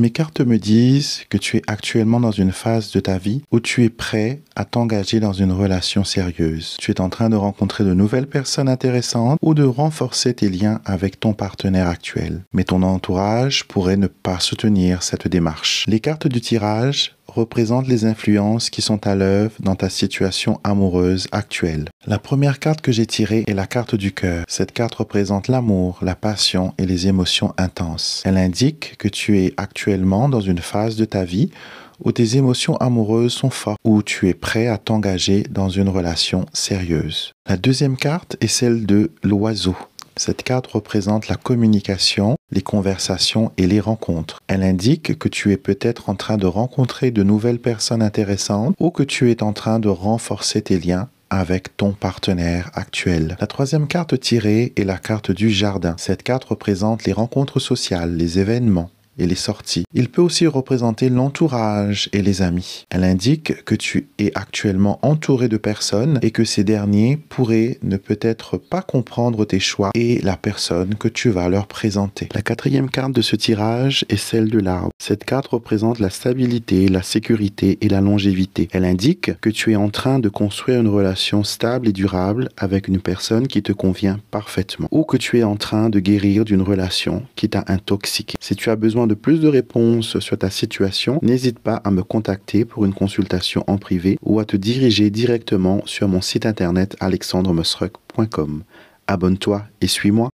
Mes cartes me disent que tu es actuellement dans une phase de ta vie où tu es prêt à t'engager dans une relation sérieuse. Tu es en train de rencontrer de nouvelles personnes intéressantes ou de renforcer tes liens avec ton partenaire actuel. Mais ton entourage pourrait ne pas soutenir cette démarche. Les cartes du tirage représente les influences qui sont à l'œuvre dans ta situation amoureuse actuelle. La première carte que j'ai tirée est la carte du cœur. Cette carte représente l'amour, la passion et les émotions intenses. Elle indique que tu es actuellement dans une phase de ta vie où tes émotions amoureuses sont fortes, où tu es prêt à t'engager dans une relation sérieuse. La deuxième carte est celle de l'oiseau. Cette carte représente la communication, les conversations et les rencontres. Elle indique que tu es peut-être en train de rencontrer de nouvelles personnes intéressantes ou que tu es en train de renforcer tes liens avec ton partenaire actuel. La troisième carte tirée est la carte du jardin. Cette carte représente les rencontres sociales, les événements, les sorties. Il peut aussi représenter l'entourage et les amis. Elle indique que tu es actuellement entouré de personnes et que ces derniers pourraient ne peut-être pas comprendre tes choix et la personne que tu vas leur présenter. La quatrième carte de ce tirage est celle de l'arbre. Cette carte représente la stabilité, la sécurité et la longévité. Elle indique que tu es en train de construire une relation stable et durable avec une personne qui te convient parfaitement ou que tu es en train de guérir d'une relation qui t'a intoxiqué. Si tu as besoin de plus de réponses sur ta situation, n'hésite pas à me contacter pour une consultation en privé ou à te diriger directement sur mon site internet alexandremosruck.com. Abonne-toi et suis-moi.